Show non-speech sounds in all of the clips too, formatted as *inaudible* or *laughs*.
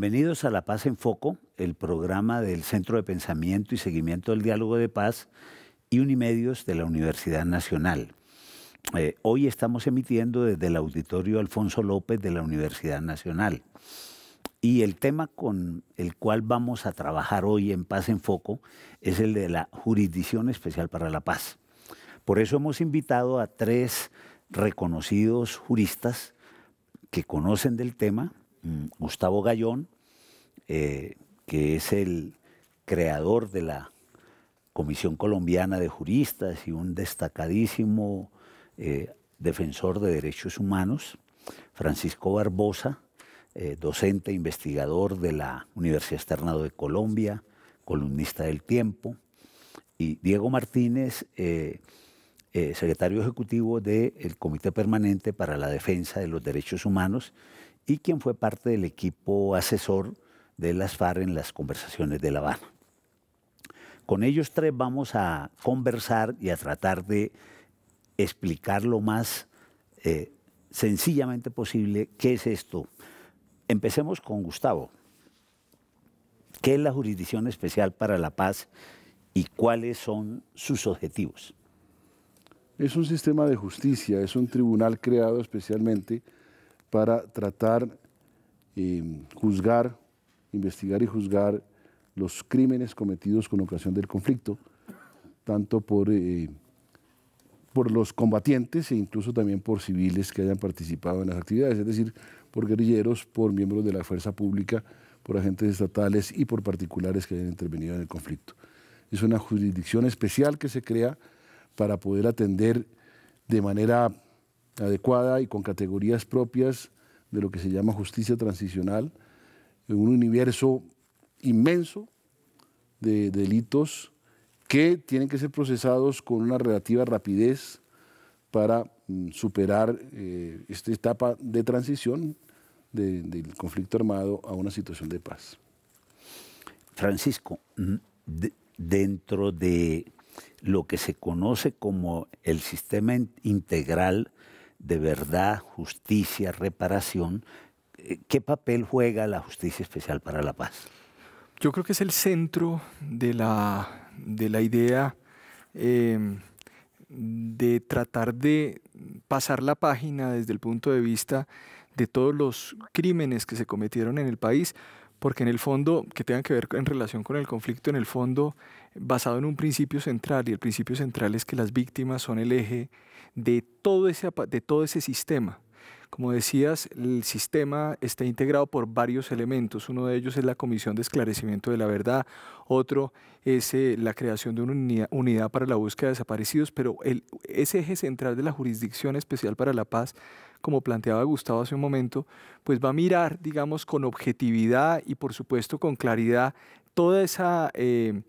Bienvenidos a La Paz en Foco, el programa del Centro de Pensamiento y Seguimiento del Diálogo de Paz y Unimedios de la Universidad Nacional. Eh, hoy estamos emitiendo desde el auditorio Alfonso López de la Universidad Nacional. Y el tema con el cual vamos a trabajar hoy en Paz en Foco es el de la Jurisdicción Especial para la Paz. Por eso hemos invitado a tres reconocidos juristas que conocen del tema Mm, Gustavo Gallón, eh, que es el creador de la Comisión Colombiana de Juristas y un destacadísimo eh, defensor de derechos humanos, Francisco Barbosa, eh, docente e investigador de la Universidad Externado de Colombia, columnista del Tiempo, y Diego Martínez, secretario ejecutivo del Comité Permanente para la Defensa de los Derechos Humanos, y quien fue parte del equipo asesor de las FARC en las conversaciones de La Habana. Con ellos tres vamos a conversar y a tratar de explicar lo más eh, sencillamente posible qué es esto. Empecemos con Gustavo. ¿Qué es la Jurisdicción Especial para la Paz y cuáles son sus objetivos? Es un sistema de justicia, es un tribunal creado especialmente para tratar, juzgar, investigar y juzgar los crímenes cometidos con ocasión del conflicto, tanto por, eh, por los combatientes e incluso también por civiles que hayan participado en las actividades, es decir, por guerrilleros, por miembros de la fuerza pública, por agentes estatales y por particulares que hayan intervenido en el conflicto. Es una jurisdicción especial que se crea para poder atender de manera adecuada y con categorías propias de lo que se llama justicia transicional, en un universo inmenso de, delitos que tienen que ser procesados con una relativa rapidez para mm, superar eh, esta etapa de transición del conflicto armado a una situación de paz. Francisco, dentro de lo que se conoce como el sistema integral de verdad, justicia, reparación, eh, ¿qué papel juega la Justicia Especial para la Paz? Yo creo que es el centro de la, idea em, de tratar de pasar la página desde el punto de vista de todos los crímenes que se cometieron en el país, porque en el fondo, que tengan que ver en relación con el conflicto, en el fondo, basado en un principio central, y el principio central es que las víctimas son el eje de todo ese, de todo ese sistema. Como decías, el sistema está integrado por varios elementos. Uno de ellos es la Comisión de Esclarecimiento de la Verdad, otro es eh, la creación de una unidad, para la búsqueda de desaparecidos, pero el, ese eje central de la Jurisdicción Especial para la Paz, como planteaba Gustavo hace un momento, pues va a mirar, digamos, con objetividad y por supuesto con claridad todos eh,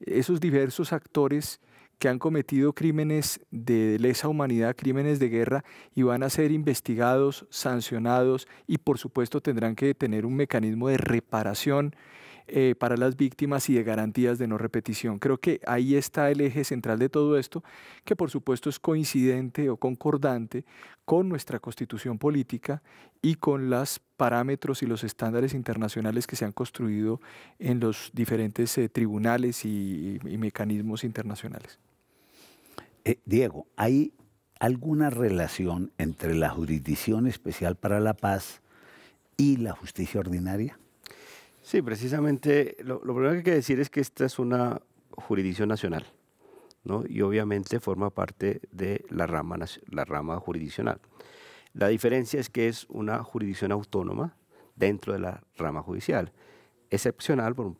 esos diversos actores que han cometido crímenes de lesa humanidad, crímenes de guerra, y van a ser investigados, sancionados y por supuesto tendrán que tener un mecanismo de reparación eh, para las víctimas y de garantías de no repetición. Creo que ahí está el eje central de todo esto, que por supuesto es coincidente o concordante con nuestra constitución política y con los parámetros y los estándares internacionales que se han construido en los diferentes eh, tribunales y mecanismos internacionales. Eh, Diego, ¿hay alguna relación entre la Jurisdicción Especial para la Paz y la justicia ordinaria? Sí, precisamente lo, primero que hay que decir es que esta es una jurisdicción nacional. ¿no? y obviamente forma parte de la rama, la rama jurisdiccional. La diferencia es que es una jurisdicción autónoma dentro de la rama judicial, excepcional por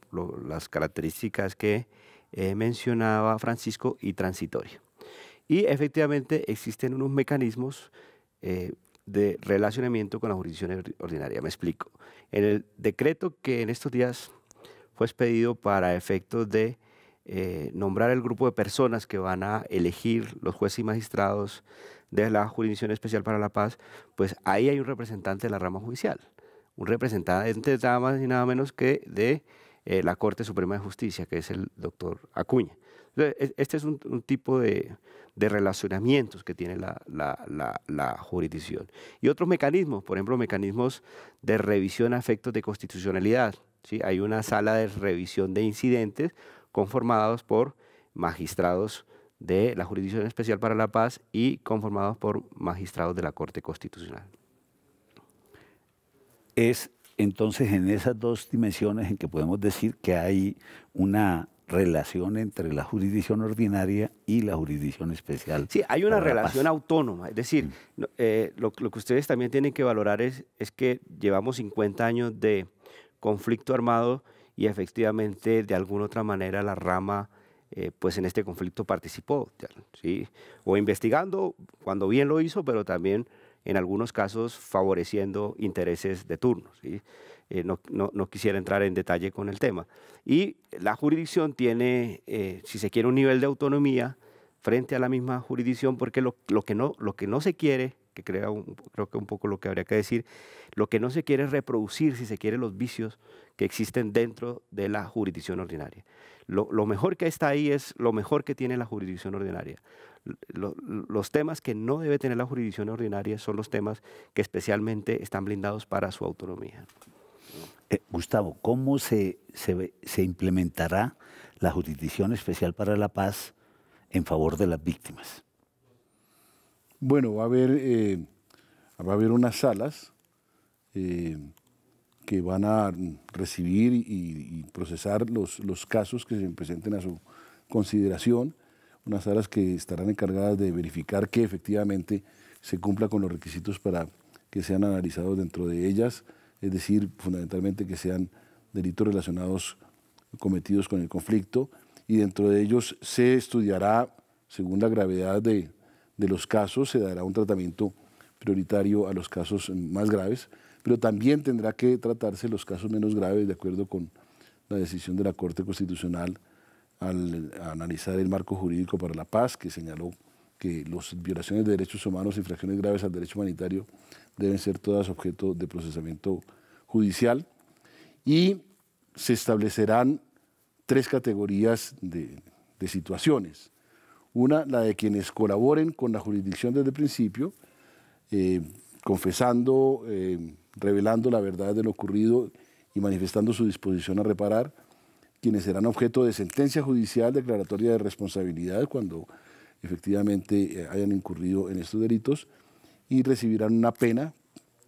las características que eh, mencionaba Francisco y transitoria. Y efectivamente existen unos mecanismos eh, de relacionamiento con la jurisdicción ordinaria. Me explico. En el decreto que en estos días fue expedido para efectos de eh, nombrar el grupo de personas que van a elegir los jueces y magistrados de la Jurisdicción Especial para la Paz, pues ahí hay un representante de la rama judicial, un representante nada más y nada menos que de eh, la Corte Suprema de Justicia, que es el doctor Acuña. Este es un, tipo de, relacionamientos que tiene la, jurisdicción. Y otros mecanismos, por ejemplo, mecanismos de revisión a efectos de constitucionalidad. Hay una sala de revisión de incidentes conformados por magistrados de la Jurisdicción Especial para la Paz y conformados por magistrados de la Corte Constitucional. Es entonces en esas dos dimensiones en que podemos decir que hay una relación entre la jurisdicción ordinaria y la jurisdicción especial. Sí, hay una relación autónoma, es decir, mm. eh, lo, que ustedes también tienen que valorar es, que llevamos 50 años de conflicto armado y efectivamente de alguna otra manera la rama eh, pues en este conflicto participó, ¿sí? o investigando cuando bien lo hizo, pero también en algunos casos favoreciendo intereses de turno. ¿sí? Eh, no, quisiera entrar en detalle con el tema. Y la jurisdicción tiene, eh, si se quiere, un nivel de autonomía frente a la misma jurisdicción, porque lo, que, no, lo que no se quiere, que crea creo que un poco lo que habría que decir, lo que no se quiere es reproducir, si se quiere, los vicios que existen dentro de la jurisdicción ordinaria. Lo, mejor que está ahí es lo mejor que tiene la jurisdicción ordinaria. los temas que no debe tener la jurisdicción ordinaria son los temas que especialmente están blindados para su autonomía. Eh, Gustavo, ¿cómo se, implementará la Jurisdicción Especial para la Paz en favor de las víctimas? Bueno, va a haber, eh, va a haber unas salas eh, que van a recibir y, procesar los, los, casos que se presenten a su consideración, unas salas que estarán encargadas de verificar que efectivamente se cumpla con los requisitos para que sean analizados dentro de ellas es decir, fundamentalmente que sean delitos relacionados cometidos con el conflicto, y dentro de ellos se estudiará, según la gravedad de, de los casos, se dará un tratamiento prioritario a los casos más graves, pero también tendrá que tratarse los casos menos graves de acuerdo con la decisión de la Corte Constitucional al analizar el marco jurídico para la paz que señaló que las violaciones de derechos humanos, infracciones graves al derecho humanitario, deben ser todas objeto de procesamiento judicial. Y se establecerán tres categorías de, de situaciones. Una, la de quienes colaboren con la jurisdicción desde el principio, eh, confesando, eh, revelando la verdad de lo ocurrido y manifestando su disposición a reparar, quienes serán objeto de sentencia judicial declaratoria de responsabilidad cuando efectivamente eh, hayan incurrido en estos delitos y recibirán una pena,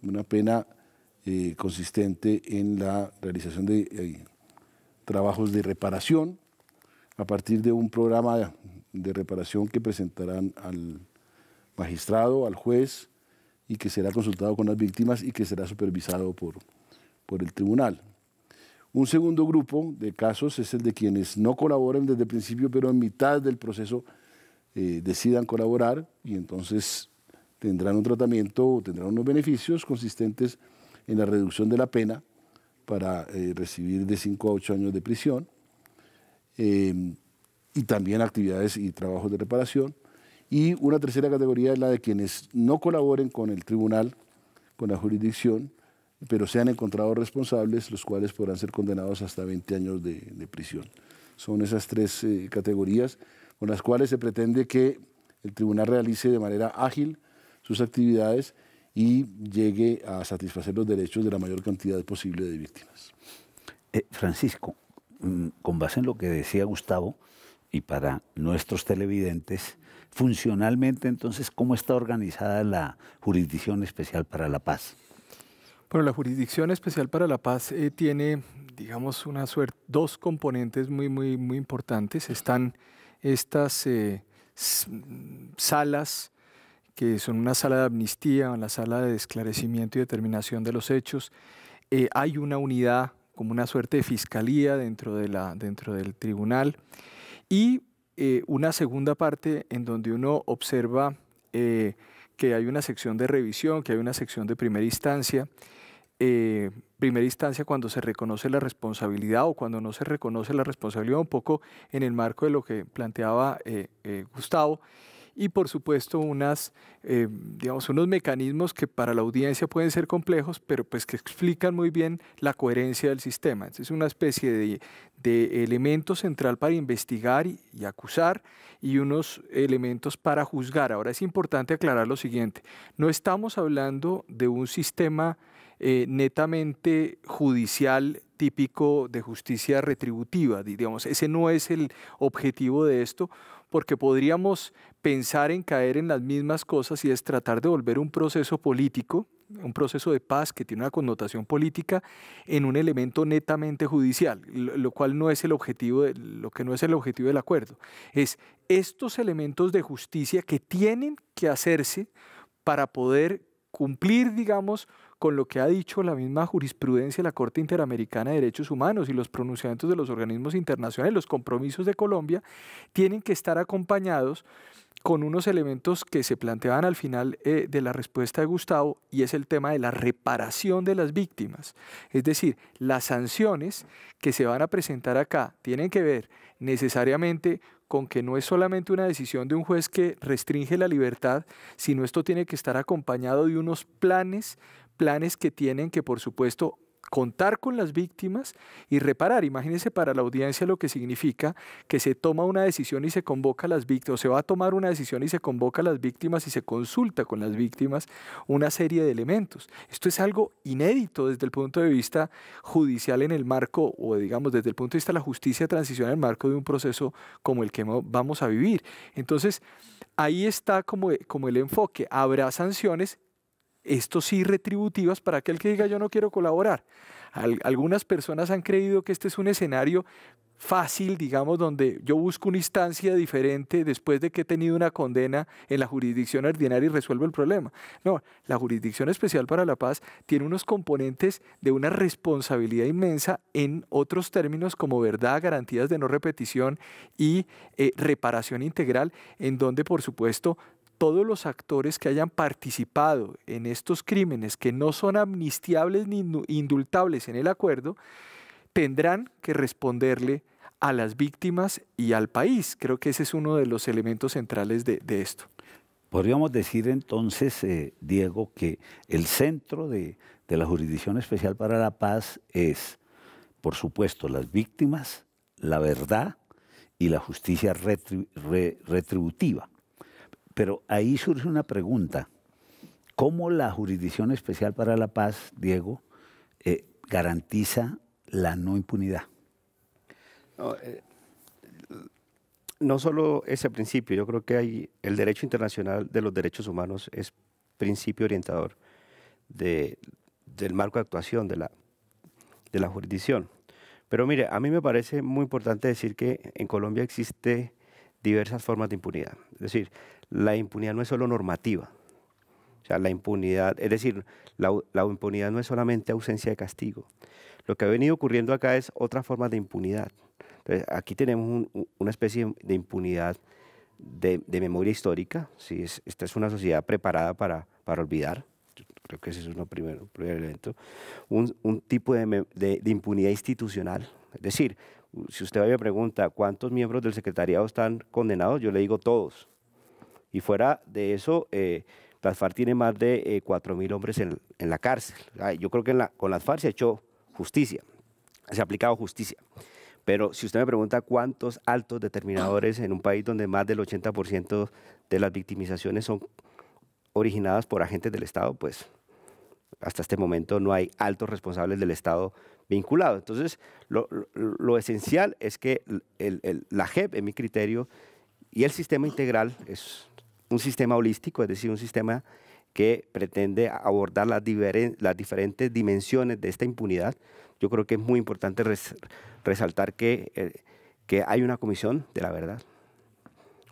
una pena eh, consistente en la realización de eh, trabajos de reparación a partir de un programa de reparación que presentarán al magistrado, al juez, y que será consultado con las víctimas y que será supervisado por, por el tribunal. Un segundo grupo de casos es el de quienes no colaboran desde el principio, pero en mitad del proceso eh, decidan colaborar y entonces tendrán un tratamiento, o tendrán unos beneficios consistentes en la reducción de la pena para eh, recibir de 5 a 8 años de prisión eh, y también actividades y trabajos de reparación. Y una tercera categoría es la de quienes no colaboren con el tribunal, con la jurisdicción, pero sean encontrados responsables, los cuales podrán ser condenados hasta 20 años de, prisión. Son esas tres categorías con las cuales se pretende que el tribunal realice de manera ágil sus actividades y llegue a satisfacer los derechos de la mayor cantidad posible de víctimas. Eh, Francisco, mm, con base en lo que decía Gustavo, y para nuestros televidentes, funcionalmente entonces, ¿cómo está organizada la Jurisdicción Especial para la Paz? Bueno, la Jurisdicción Especial para la Paz eh, tiene, digamos, una suerte, dos componentes muy, muy, muy importantes. Están estas eh, salas, que son una sala de amnistía, la sala de esclarecimiento y determinación de los hechos, eh, hay una unidad como una suerte de fiscalía dentro, de la, dentro del tribunal y eh, una segunda parte en donde uno observa que hay una sección de revisión, que hay una sección de primera instancia, primera instancia cuando se reconoce la responsabilidad o cuando no se reconoce la responsabilidad, un poco en el marco de lo que planteaba eh, eh, Gustavo. Y por supuesto unas, eh, digamos, unos mecanismos que para la audiencia pueden ser complejos, pero pues que explican muy bien la coherencia del sistema. Es una especie de, elemento central para investigar y acusar y unos elementos para juzgar. Ahora es importante aclarar lo siguiente. No estamos hablando de un sistema eh, netamente judicial típico de justicia retributiva, digamos, ese no es el objetivo de esto, porque podríamos pensar en caer en las mismas cosas y es tratar de volver un proceso político, un proceso de paz que tiene una connotación política en un elemento netamente judicial, lo cual no es el objetivo lo que no es el objetivo del acuerdo, es estos elementos de justicia que tienen que hacerse para poder cumplir, digamos, con lo que ha dicho la misma jurisprudencia de la Corte Interamericana de Derechos Humanos y los pronunciamientos de los organismos internacionales, los compromisos de Colombia, tienen que estar acompañados con unos elementos que se planteaban al final eh, de la respuesta de Gustavo y es el tema de la reparación de las víctimas. Es decir, las sanciones que se van a presentar acá tienen que ver necesariamente con que no es solamente una decisión de un juez que restringe la libertad, sino esto tiene que estar acompañado de unos planes planes que tienen que, por supuesto, contar con las víctimas y reparar. Imagínense para la audiencia lo que significa que se toma una decisión y se convoca a las víctimas, o se va a tomar una decisión y se convoca a las víctimas y se consulta con las víctimas una serie de elementos. Esto es algo inédito desde el punto de vista judicial en el marco, o digamos desde el punto de vista de la justicia transicional en el marco de un proceso como el que vamos a vivir. Entonces, ahí está como, como el enfoque. Habrá sanciones esto sí retributivas para aquel que diga yo no quiero colaborar. algunas personas han creído que este es un escenario fácil, digamos, donde yo busco una instancia diferente después de que he tenido una condena en la jurisdicción ordinaria y resuelvo el problema. No, la jurisdicción especial para la paz tiene unos componentes de una responsabilidad inmensa en otros términos como verdad, garantías de no repetición y eh, reparación integral, en donde, por supuesto, todos los actores que hayan participado en estos crímenes que no son amnistiables ni indultables en el acuerdo, tendrán que responderle a las víctimas y al país. Creo que ese es uno de los elementos centrales de, esto. Podríamos decir entonces, eh, Diego, que el centro de la Jurisdicción Especial para la Paz es, por supuesto, las víctimas, la verdad y la justicia retributiva. Pero ahí surge una pregunta. ¿Cómo la Jurisdicción Especial para la Paz, Diego, eh, garantiza la no impunidad? Eh, no, solo ese principio, yo creo que hay el derecho internacional de los derechos humanos es principio orientador del marco de actuación de la, de la jurisdicción. Pero mire, a mí me parece muy importante decir que en Colombia existe diversas formas de impunidad. Es decir, la impunidad no es solo normativa. O sea, la impunidad, es decir, la, impunidad no es solamente ausencia de castigo. Lo que ha venido ocurriendo acá es otra forma de impunidad. aquí tenemos una especie de impunidad de, memoria histórica. si esta es una sociedad preparada para, olvidar creo que ese es un primer elemento, un, tipo de, de, impunidad institucional. Es decir, si usted me pregunta cuántos miembros del secretariado están condenados, yo le digo todos. Y fuera de eso, eh, las FARC tiene más de 4.000 eh, hombres en, la cárcel. Yo creo que con las FARC se ha hecho justicia, se ha aplicado justicia. Pero si usted me pregunta cuántos altos determinadores en un país donde más del 80% de las victimizaciones son originadas por agentes del Estado, pues hasta este momento no hay altos responsables del Estado vinculados. Entonces, lo, esencial es que la JEP, en mi criterio, y el sistema integral es un sistema holístico, es decir, un sistema que pretende abordar las, las diferentes dimensiones de esta impunidad. Yo creo que es muy importante resaltar que, eh, que hay una comisión de la verdad.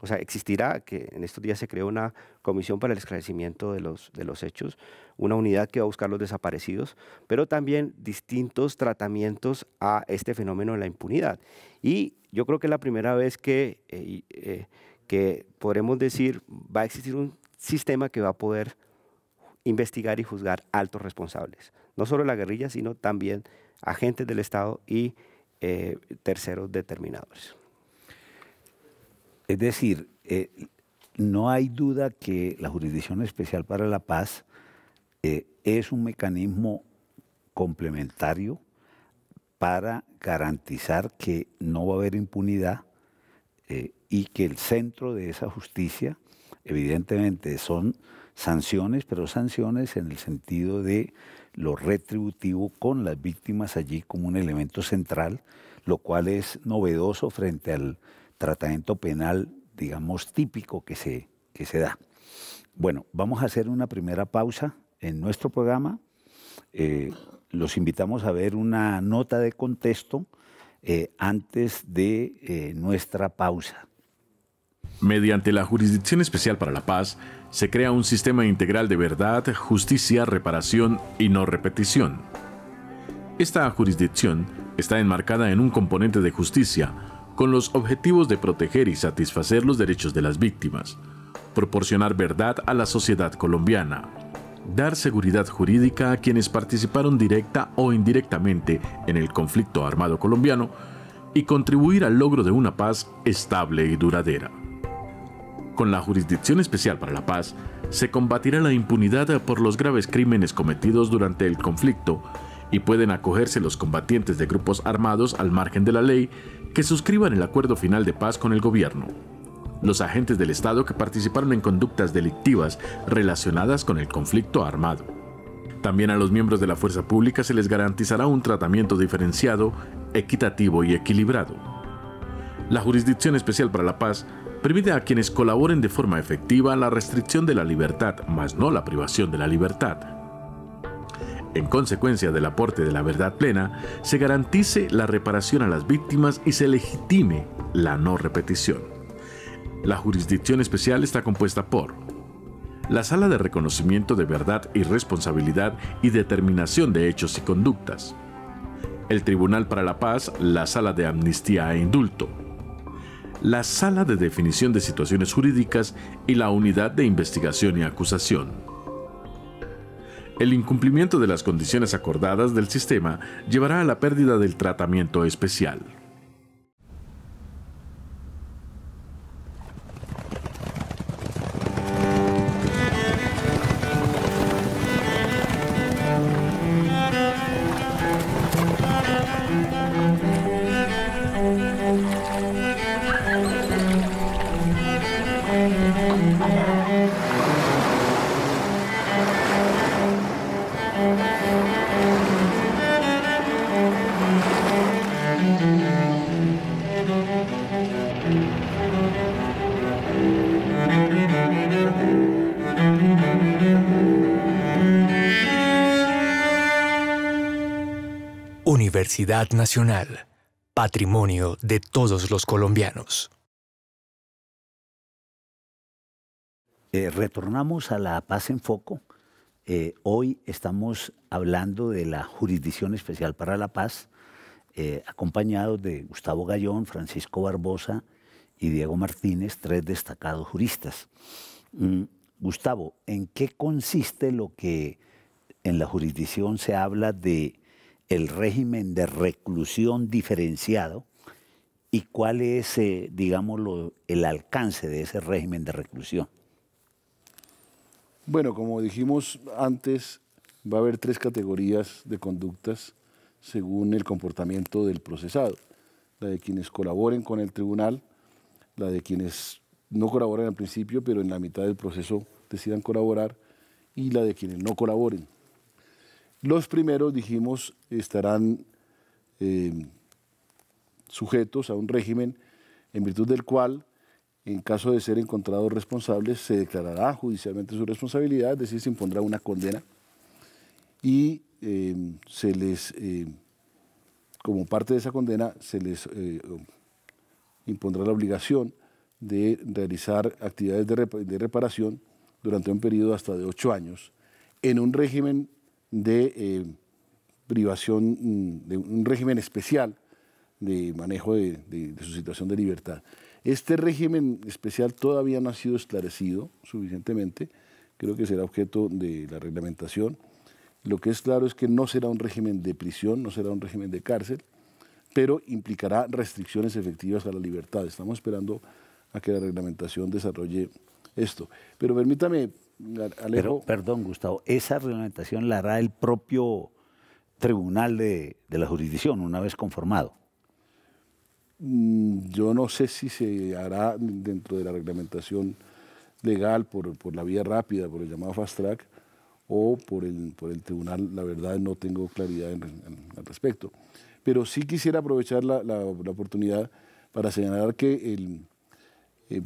O sea, existirá, que en estos días se creó una comisión para el esclarecimiento de los, de los hechos, una unidad que va a buscar los desaparecidos, pero también distintos tratamientos a este fenómeno de la impunidad. Y yo creo que es la primera vez que, eh, eh, que podremos decir va a existir un sistema que va a poder investigar y juzgar altos responsables, no solo la guerrilla, sino también agentes del Estado y eh, terceros determinados Es decir, eh, no hay duda que la Jurisdicción Especial para la Paz eh, es un mecanismo complementario para garantizar que no va a haber impunidad y que el centro de esa justicia, evidentemente, son sanciones, pero sanciones en el sentido de lo retributivo con las víctimas allí como un elemento central, lo cual es novedoso frente al tratamiento penal, digamos, típico que se, que se da. Bueno, vamos a hacer una primera pausa en nuestro programa. Eh, los invitamos a ver una nota de contexto eh, antes de eh, nuestra pausa. Mediante la Jurisdicción Especial para la Paz, se crea un sistema integral de verdad, justicia, reparación y no repetición. Esta jurisdicción está enmarcada en un componente de justicia, con los objetivos de proteger y satisfacer los derechos de las víctimas, proporcionar verdad a la sociedad colombiana, dar seguridad jurídica a quienes participaron directa o indirectamente en el conflicto armado colombiano y contribuir al logro de una paz estable y duradera. Con la Jurisdicción Especial para la Paz, se combatirá la impunidad por los graves crímenes cometidos durante el conflicto y pueden acogerse los combatientes de grupos armados al margen de la ley que suscriban el acuerdo final de paz con el gobierno. Los agentes del Estado que participaron en conductas delictivas relacionadas con el conflicto armado. También a los miembros de la fuerza pública se les garantizará un tratamiento diferenciado, equitativo y equilibrado. La Jurisdicción Especial para la Paz permite a quienes colaboren de forma efectiva la restricción de la libertad, mas no la privación de la libertad. En consecuencia del aporte de la verdad plena, se garantice la reparación a las víctimas y se legitime la no repetición. La jurisdicción especial está compuesta por la Sala de Reconocimiento de Verdad y Responsabilidad y Determinación de Hechos y Conductas, el Tribunal para la Paz, la Sala de Amnistía e Indulto, la Sala de Definición de Situaciones Jurídicas y la Unidad de Investigación y Acusación. El incumplimiento de las condiciones acordadas del sistema llevará a la pérdida del tratamiento especial. Nacional, patrimonio de todos los colombianos. Eh, retornamos a la paz en foco. Eh, hoy estamos hablando de la Jurisdicción Especial para la Paz, eh, acompañados de Gustavo Gallón, Francisco Barbosa y Diego Martínez, tres destacados juristas. Mm, Gustavo, ¿en qué consiste lo que en la jurisdicción se habla de el régimen de reclusión diferenciado y cuál es, eh, digamos, el alcance de ese régimen de reclusión. Bueno, como dijimos antes, va a haber tres categorías de conductas según el comportamiento del procesado. La de quienes colaboren con el tribunal, la de quienes no colaboran al principio, pero en la mitad del proceso decidan colaborar, y la de quienes no colaboren. Los primeros, dijimos, estarán eh, sujetos a un régimen en virtud del cual, en caso de ser encontrados responsables, se declarará judicialmente su responsabilidad, es decir, se impondrá una condena y eh, se les, eh, como parte de esa condena, se les impondrá la obligación de realizar actividades de, reparación durante un periodo hasta de ocho años en un régimen de eh, privación, mm, de un régimen especial de manejo de, de, su situación de libertad. Este régimen especial todavía no ha sido esclarecido suficientemente, creo que será objeto de la reglamentación. Lo que es claro es que no será un régimen de prisión, no será un régimen de cárcel, pero implicará restricciones efectivas a la libertad. Estamos esperando a que la reglamentación desarrolle esto. Pero permítame pero, perdón, Gustavo, esa reglamentación la hará el propio tribunal de, la jurisdicción una vez conformado. Mm, yo no sé si se hará dentro de la reglamentación legal por, la vía rápida, por el llamado fast track, o por el, por el tribunal, la verdad no tengo claridad al respecto. Pero sí quisiera aprovechar la, oportunidad para señalar que eh,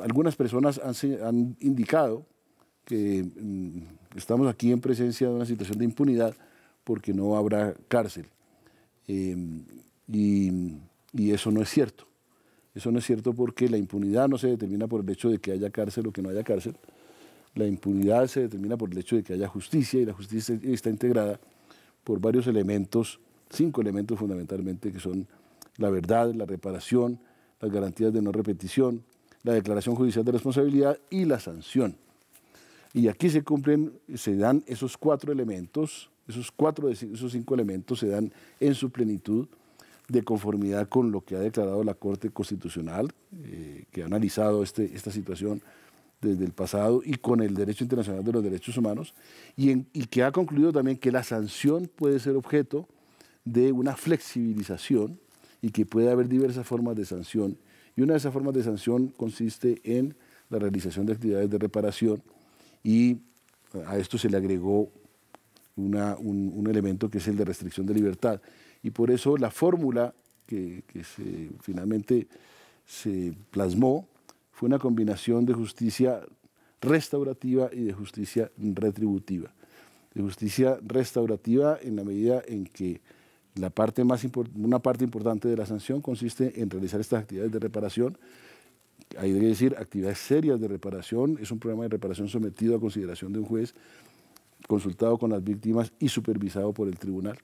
algunas personas han, han indicado que mm, estamos aquí en presencia de una situación de impunidad porque no habrá cárcel. Em, y, eso no es cierto. Eso no es cierto porque la impunidad no se determina por el hecho de que haya cárcel o que no haya cárcel. La impunidad se determina por el hecho de que haya justicia y la justicia está integrada por varios elementos, cinco elementos fundamentalmente, que son la verdad, la reparación, las garantías de no repetición, la declaración judicial de responsabilidad y la sanción. Y aquí se cumplen, se dan esos cuatro elementos, esos cuatro, esos cinco elementos se dan en su plenitud de conformidad con lo que ha declarado la Corte Constitucional, eh, que ha analizado este, esta situación desde el pasado y con el derecho internacional de los derechos humanos, y, y que ha concluido también que la sanción puede ser objeto de una flexibilización y que puede haber diversas formas de sanción. Y una de esas formas de sanción consiste en la realización de actividades de reparación y a esto se le agregó un, elemento que es el de restricción de libertad. Y por eso la fórmula que, que finalmente se plasmó fue una combinación de justicia restaurativa y de justicia retributiva. De justicia restaurativa en la medida en que la parte más una parte importante de la sanción consiste en realizar estas actividades de reparación, hay que decir actividades serias de reparación, es un programa de reparación sometido a consideración de un juez, consultado con las víctimas y supervisado por el tribunal.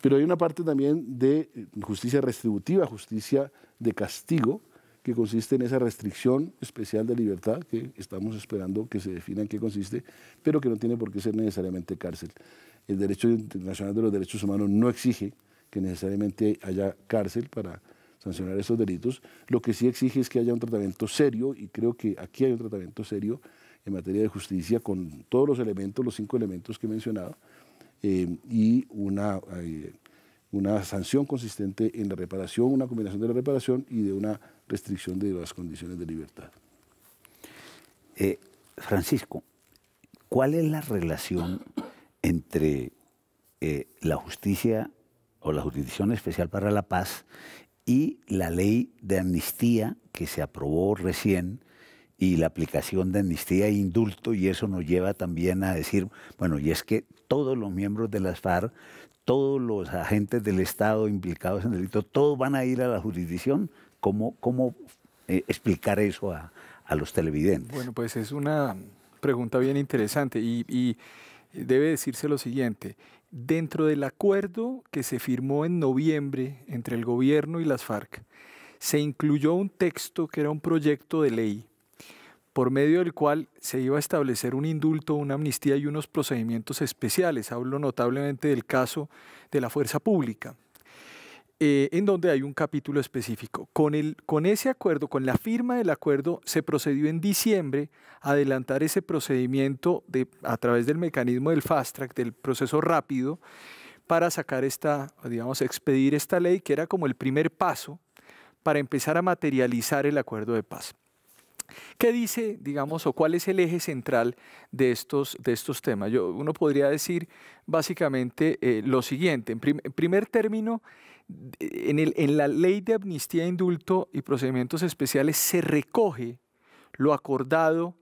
Pero hay una parte también de eh, justicia restributiva, justicia de castigo, que consiste en esa restricción especial de libertad que estamos esperando que se defina en qué consiste, pero que no tiene por qué ser necesariamente cárcel. El derecho internacional de los derechos humanos no exige que necesariamente haya cárcel para sancionar esos delitos. Lo que sí exige es que haya un tratamiento serio, y creo que aquí hay un tratamiento serio en materia de justicia con todos los elementos, los cinco elementos que he mencionado, eh, y una, eh, una sanción consistente en la reparación, una combinación de la reparación y de una restricción de las condiciones de libertad. Eh, Francisco, ¿cuál es la relación entre la justicia o la Jurisdicción Especial para la Paz y la ley de amnistía que se aprobó recién y la aplicación de amnistía e indulto, y eso nos lleva también a decir, bueno, y es que todos los miembros de las FARC, todos los agentes del Estado implicados en el delito, todos van a ir a la jurisdicción. ¿Cómo, cómo eh, explicar eso a, los televidentes? Bueno, pues es una pregunta bien interesante y debe decirse lo siguiente, Dentro del acuerdo que se firmó en noviembre entre el gobierno y las FARC, se incluyó un texto que era un proyecto de ley, por medio del cual se iba a establecer un indulto, una amnistía y unos procedimientos especiales. Hablo notablemente del caso de la fuerza pública. Eh, en donde hay un capítulo específico. Con, el, con ese acuerdo, con la firma del acuerdo, se procedió en diciembre a adelantar ese procedimiento de, a través del mecanismo del fast track, del proceso rápido, para sacar esta, digamos, expedir esta ley, que era como el primer paso para empezar a materializar el acuerdo de paz. ¿Qué dice, digamos, o cuál es el eje central de estos, de estos temas? Yo, uno podría decir básicamente eh, lo siguiente. En, en primer término, en, la ley de amnistía, indulto y procedimientos especiales se recoge lo acordado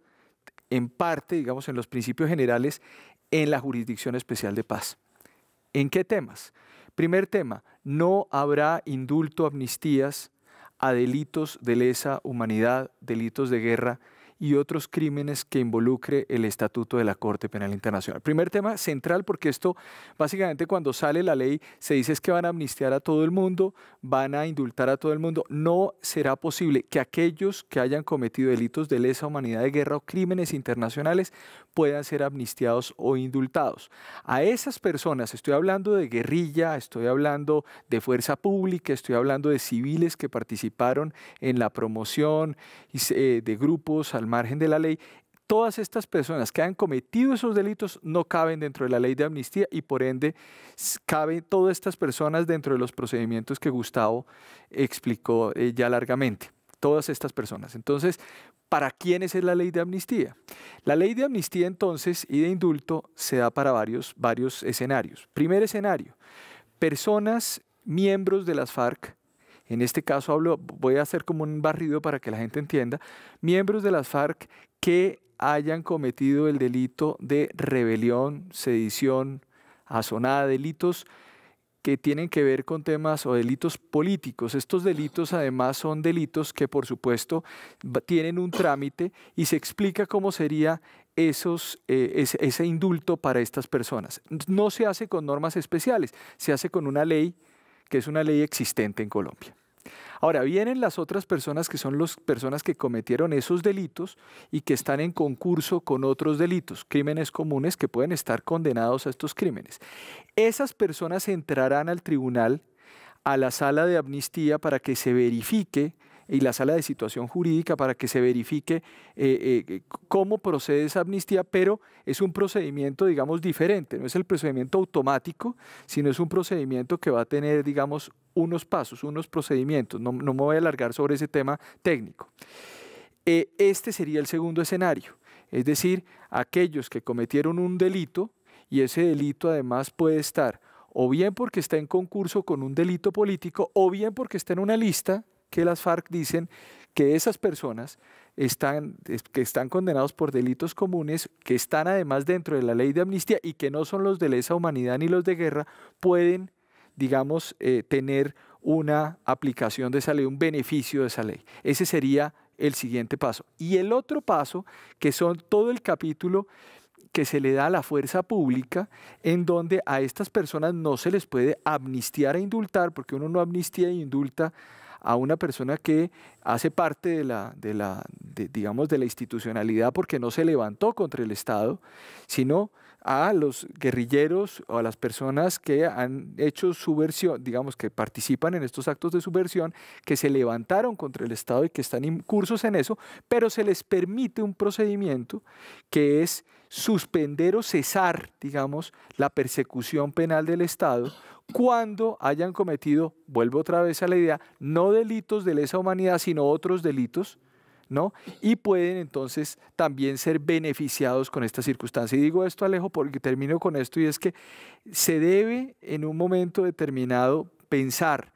en parte, digamos, en los principios generales en la Jurisdicción Especial de Paz. ¿En qué temas? Primer tema, no habrá indulto, amnistías a delitos de lesa humanidad, delitos de guerra y otros crímenes que involucre el Estatuto de la Corte Penal Internacional. Primer tema central, porque esto básicamente cuando sale la ley se dice es que van a amnistiar a todo el mundo, van a indultar a todo el mundo. No será posible que aquellos que hayan cometido delitos de lesa humanidad de guerra o crímenes internacionales puedan ser amnistiados o indultados. A esas personas, estoy hablando de guerrilla, estoy hablando de fuerza pública, estoy hablando de civiles que participaron en la promoción eh, de grupos a margen de la ley, todas estas personas que han cometido esos delitos no caben dentro de la ley de amnistía y por ende caben todas estas personas dentro de los procedimientos que Gustavo explicó eh, ya largamente. Todas estas personas. Entonces, ¿para quiénes es la ley de amnistía? La ley de amnistía entonces y de indulto se da para varios, varios escenarios. Primer escenario, personas, miembros de las FARC, en este caso hablo, voy a hacer como un barrido para que la gente entienda, miembros de las FARC que hayan cometido el delito de rebelión, sedición, asonada, delitos que tienen que ver con temas o delitos políticos. Estos delitos además son delitos que por supuesto tienen un trámite y se explica cómo sería esos, eh, ese indulto para estas personas. No se hace con normas especiales, se hace con una ley que es una ley existente en Colombia. Ahora, vienen las otras personas que son las personas que cometieron esos delitos y que están en concurso con otros delitos, crímenes comunes que pueden estar condenados a estos crímenes. Esas personas entrarán al tribunal, a la sala de amnistía, para que se verifique y la sala de situación jurídica para que se verifique eh, eh, eh, cómo procede esa amnistía, pero es un procedimiento, digamos, diferente, no es el procedimiento automático, sino es un procedimiento que va a tener, digamos, unos pasos, unos procedimientos. No, me voy a alargar sobre ese tema técnico. este sería el segundo escenario, es decir, aquellos que cometieron un delito y ese delito además puede estar o bien porque está en concurso con un delito político, o bien porque está en una lista que las FARC dicen que esas personas están, que están condenados por delitos comunes, que están además dentro de la ley de amnistía y que no son los de lesa humanidad ni los de guerra, pueden, digamos, eh, tener una aplicación de esa ley, un beneficio de esa ley. Ese sería el siguiente paso. Y el otro paso, que son todo el capítulo que se le da a la fuerza pública, en donde a estas personas no se les puede amnistiar e indultar, porque uno no amnistía e indulta a una persona que hace parte de la, de la digamos, de la institucionalidad porque no se levantó contra el Estado, sino a los guerrilleros o a las personas que han hecho subversión, digamos, que participan en estos actos de subversión, que se levantaron contra el Estado y que están incursos en eso, pero se les permite un procedimiento que es suspender o cesar, digamos, la persecución penal del Estado cuando hayan cometido, vuelvo otra vez a la idea, no delitos de lesa humanidad, sino otros delitos, ¿no? Y pueden entonces también ser beneficiados con esta circunstancia. Y digo esto, Alejo, porque termino con esto, y es que se debe en un momento determinado pensar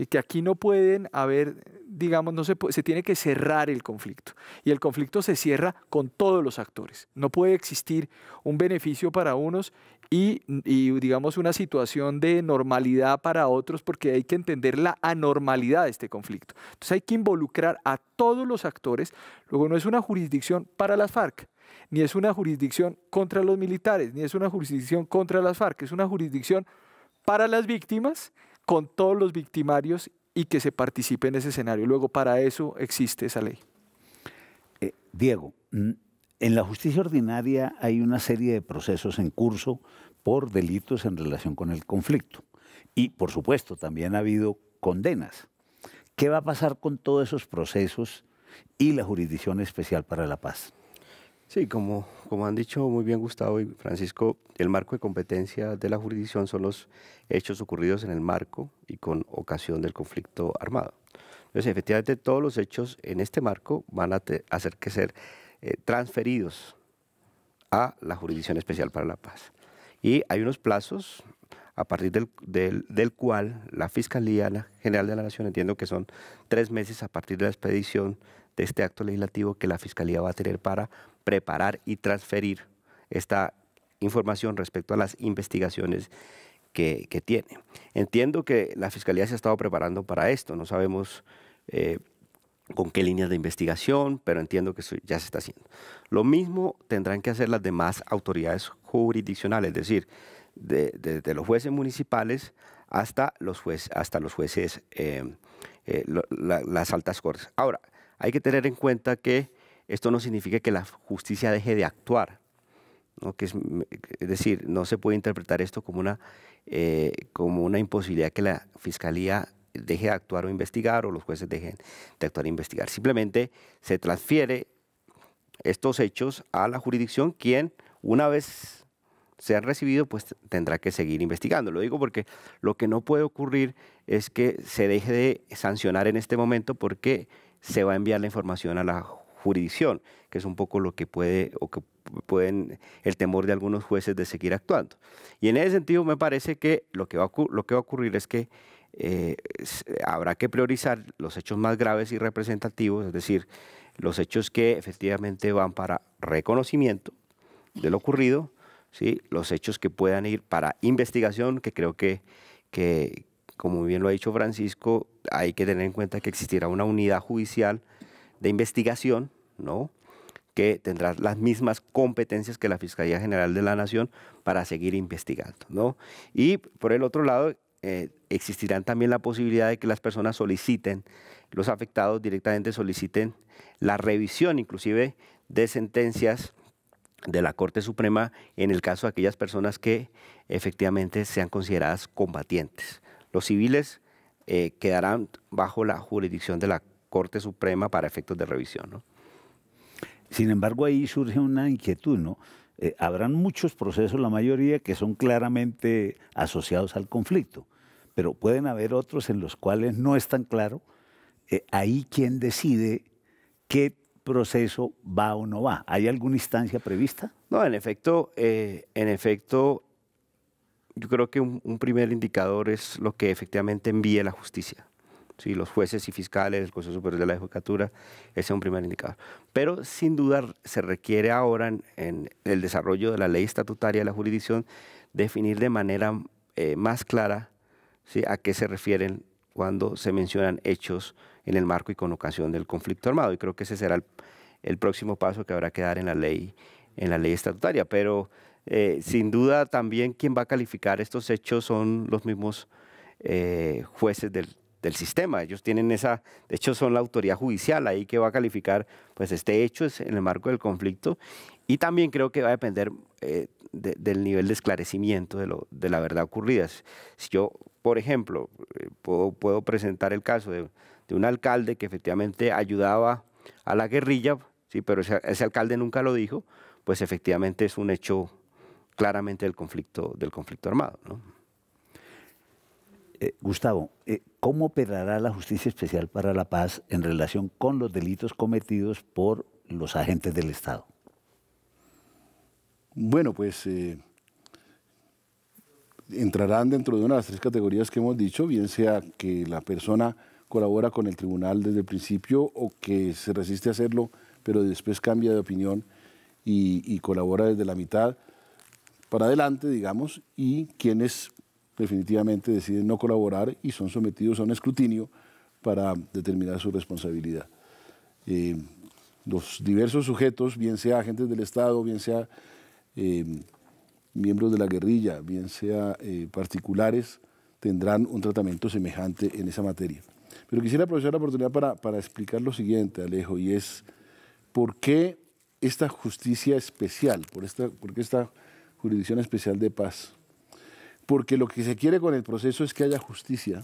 y que aquí no pueden haber, digamos, no se, se tiene que cerrar el conflicto. Y el conflicto se cierra con todos los actores. No puede existir un beneficio para unos y, y, digamos, una situación de normalidad para otros, porque hay que entender la anormalidad de este conflicto. Entonces hay que involucrar a todos los actores. Luego no es una jurisdicción para las FARC ni es una jurisdicción contra los militares, ni es una jurisdicción contra las FARC, es una jurisdicción para las víctimas con todos los victimarios y que se participe en ese escenario. Luego, para eso existe esa ley. Eh, Diego, en la justicia ordinaria hay una serie de procesos en curso por delitos en relación con el conflicto. Y, por supuesto, también ha habido condenas. ¿Qué va a pasar con todos esos procesos y la Jurisdicción Especial para la Paz? Sí, como, como han dicho muy bien Gustavo y Francisco, el marco de competencia de la jurisdicción son los hechos ocurridos en el marco y con ocasión del conflicto armado. Entonces, efectivamente, todos los hechos en este marco van a hacer que ser eh, transferidos a la Jurisdicción Especial para la Paz. Y hay unos plazos a partir del, del, cual la Fiscalía General de la Nación, entiendo que son tres meses a partir de la expedición de este acto legislativo que la Fiscalía va a tener para preparar y transferir esta información respecto a las investigaciones que, tiene. Entiendo que la Fiscalía se ha estado preparando para esto, no sabemos eh, con qué líneas de investigación, pero entiendo que eso ya se está haciendo. Lo mismo tendrán que hacer las demás autoridades jurisdiccionales, es decir, desde los jueces municipales hasta los, jueces hasta los jueces, eh, eh, las altas cortes. Ahora, hay que tener en cuenta que esto no significa que la justicia deje de actuar. es, decir, no se puede interpretar esto como una, eh, como imposibilidad que la fiscalía deje de actuar o investigar o los jueces dejen de actuar e investigar. Simplemente se transfiere estos hechos a la jurisdicción quien una vez se han recibido, pues tendrá que seguir investigando. Lo digo porque lo que no puede ocurrir es que se deje de sancionar en este momento porque se va a enviar la información a la jurisdicción, que es un poco lo que puede o que pueden el temor de algunos jueces de seguir actuando. Y en ese sentido me parece que lo que va a, lo que va a ocurrir es que eh, habrá que priorizar los hechos más graves y representativos, es decir, los hechos que efectivamente van para reconocimiento de lo ocurrido, ¿sí? los hechos que puedan ir para investigación, que creo que, que, como bien lo ha dicho Francisco, hay que tener en cuenta que existirá una unidad judicial de investigación, ¿no? que tendrá las mismas competencias que la Fiscalía General de la Nación para seguir investigando. ¿no? Y por el otro lado, eh, existirán también la posibilidad de que las personas soliciten, los afectados directamente soliciten la revisión inclusive de sentencias de la Corte Suprema en el caso de aquellas personas que efectivamente sean consideradas combatientes. Los civiles eh, quedarán bajo la jurisdicción de la Corte Suprema para efectos de revisión. Sin embargo, ahí surge una inquietud, ¿no? Eh, habrán muchos procesos, la mayoría, que son claramente asociados al conflicto, pero pueden haber otros en los cuales no es tan claro eh, ahí quién decide qué proceso va o no va. ¿Hay alguna instancia prevista? No, en efecto, eh, en efecto, yo creo que un, primer indicador es lo que efectivamente envíe la justicia los jueces y fiscales, el Consejo Superior de la Judicatura, ese es un primer indicador. Pero sin duda se requiere ahora en, el desarrollo de la ley estatutaria de la jurisdicción definir de manera eh, más clara a qué se refieren cuando se mencionan hechos en el marco y con ocasión del conflicto armado. Y creo que ese será el, próximo paso que habrá que dar en la ley, en la ley estatutaria. Pero eh, sin duda también quien va a calificar estos hechos son los mismos eh, jueces del, del sistema. Ellos tienen esa, de hecho son la autoridad judicial ahí que va a calificar pues este hecho es en el marco del conflicto y también creo que va a depender eh, del nivel de esclarecimiento de, lo, de, la verdad ocurrida. Si yo, por ejemplo, eh, puedo, presentar el caso de, un alcalde que efectivamente ayudaba a la guerrilla, sí, pero ese, alcalde nunca lo dijo, pues efectivamente es un hecho claramente del conflicto, del conflicto armado. ¿no? Eh, Gustavo, eh, ¿cómo operará la Justicia Especial para la Paz en relación con los delitos cometidos por los agentes del Estado? Bueno, pues eh, entrarán dentro de una de las tres categorías que hemos dicho, bien sea que la persona colabora con el tribunal desde el principio o que se resiste a hacerlo, pero después cambia de opinión y, y colabora desde la mitad para adelante, digamos, y quienes definitivamente deciden no colaborar y son sometidos a un escrutinio para determinar su responsabilidad. Eh, los diversos sujetos, bien sea agentes del Estado, bien sea eh, miembros de la guerrilla, bien sea eh, particulares, tendrán un tratamiento semejante en esa materia. Pero quisiera aprovechar la oportunidad para, explicar lo siguiente, Alejo, y es por qué esta justicia especial, por, esta, por qué esta jurisdicción especial de paz porque lo que se quiere con el proceso es que haya justicia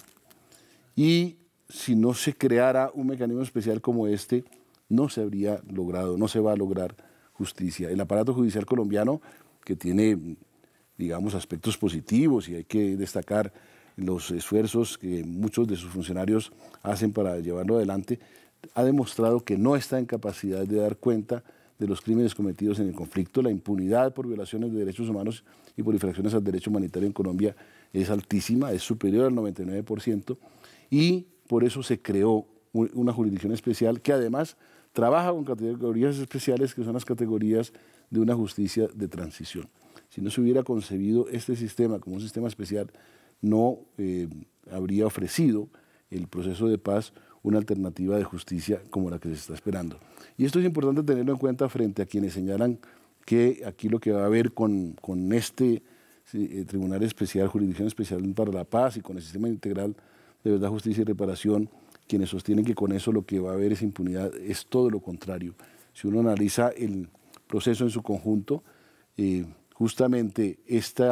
y si no se creara un mecanismo especial como este, no se habría logrado, no se va a lograr justicia. El aparato judicial colombiano, que tiene, digamos, aspectos positivos y hay que destacar los esfuerzos que muchos de sus funcionarios hacen para llevarlo adelante, ha demostrado que no está en capacidad de dar cuenta de los crímenes cometidos en el conflicto. La impunidad por violaciones de derechos humanos y por infracciones al derecho humanitario en Colombia es altísima, es superior al 99%, y por eso se creó una jurisdicción especial que además trabaja con categorías especiales que son las categorías de una justicia de transición. Si no se hubiera concebido este sistema como un sistema especial, no eh, habría ofrecido el proceso de paz una alternativa de justicia como la que se está esperando. Y esto es importante tenerlo en cuenta frente a quienes señalan que aquí lo que va a haber con, este eh, Tribunal Especial, Jurisdicción Especial para la Paz y con el Sistema Integral de Verdad, Justicia y Reparación, quienes sostienen que con eso lo que va a haber es impunidad, es todo lo contrario. Si uno analiza el proceso en su conjunto, eh, justamente este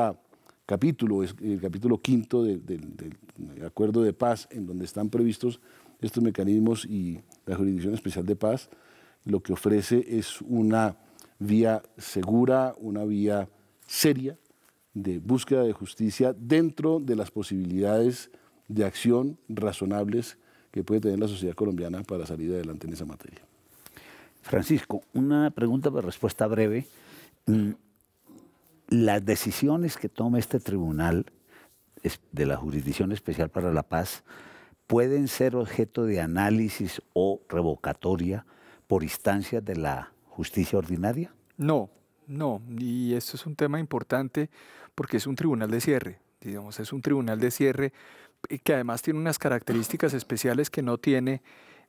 capítulo, el capítulo quinto del, del acuerdo de paz, en donde están previstos estos mecanismos y la Jurisdicción Especial de Paz lo que ofrece es una vía segura, una vía seria de búsqueda de justicia dentro de las posibilidades de acción razonables que puede tener la sociedad colombiana para salir adelante en esa materia. Francisco, una pregunta de respuesta breve. Mm, las decisiones que toma este tribunal de la Jurisdicción Especial para la Paz, pueden ser objeto de análisis o revocatoria por instancias de la justicia ordinaria? No, no, y esto es un tema importante porque es un tribunal de cierre, digamos, es un tribunal de cierre eh, que además tiene unas características especiales que no tiene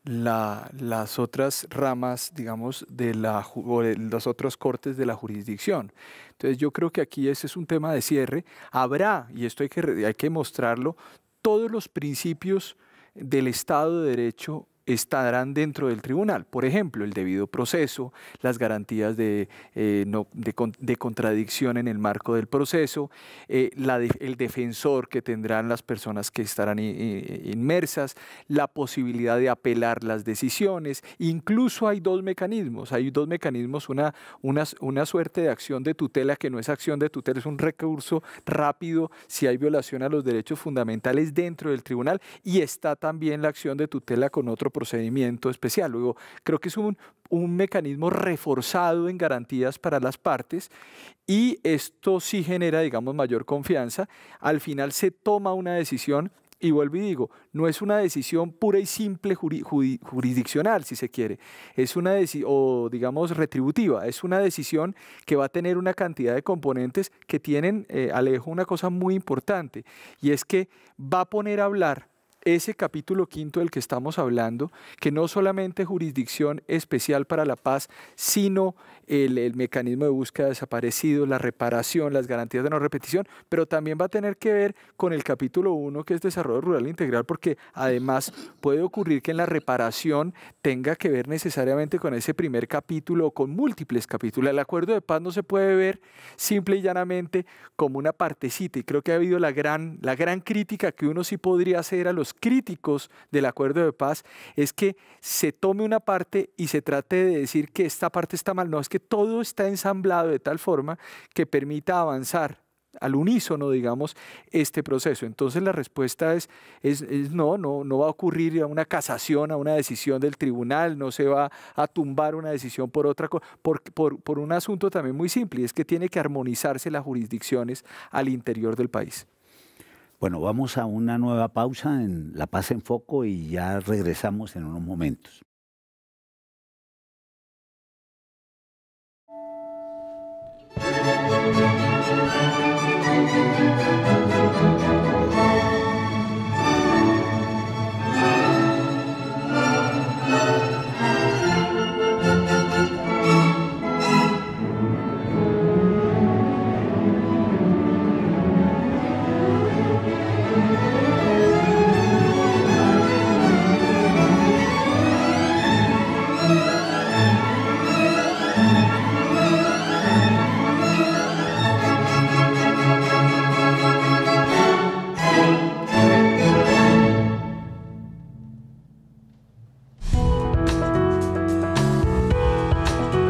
las otras ramas, digamos, de, la, o los otros cortes de la jurisdicción. Entonces yo creo que aquí ese es un tema de cierre. Habrá, y esto hay que, hay que mostrarlo, todos los principios del Estado de Derecho estarán dentro del tribunal. Por ejemplo, el debido proceso, las garantías de, eh, de, contradicción en el marco del proceso, eh, el defensor que tendrán las personas que estarán eh, inmersas, la posibilidad de apelar las decisiones. Incluso hay dos mecanismos, hay dos mecanismos, una, una, una suerte de acción de tutela que no es acción de tutela, es un recurso rápido si hay violación a los derechos fundamentales dentro del tribunal y está también la acción de tutela con otro procedimiento especial. Luego, creo que es un, un mecanismo reforzado en garantías para las partes y esto sí genera, digamos, mayor confianza. Al final se toma una decisión y vuelvo y digo, no es una decisión pura y simple jurisdiccional, si se quiere, es una o digamos retributiva, es una decisión que va a tener una cantidad de componentes que tienen, eh, Alejo, una cosa muy importante, y es que va a poner a hablar ese capítulo quinto del que estamos hablando, que no solamente jurisdicción especial para la paz, sino el, mecanismo de búsqueda de desaparecidos, la reparación, las garantías de no repetición, pero también va a tener que ver con el capítulo uno, que es desarrollo rural integral, porque además puede ocurrir que en la reparación tenga que ver necesariamente con ese primer capítulo o con múltiples capítulos. El acuerdo de paz no se puede ver simple y llanamente como una partecita, y creo que ha habido la gran, la gran crítica que uno sí podría hacer a los críticos del acuerdo de paz es que se tome una parte y se trate de decir que esta parte está mal. No, es que todo está ensamblado de tal forma que permita avanzar al unísono, digamos, este proceso. Entonces la respuesta es, es, no, no, no va a ocurrir una casación a una decisión del tribunal, no se va a tumbar una decisión por otra cosa, por, por un asunto también muy simple, y es que tiene que armonizarse las jurisdicciones al interior del país. Bueno, vamos a una nueva pausa en La Paz en Foco y ya regresamos en unos momentos.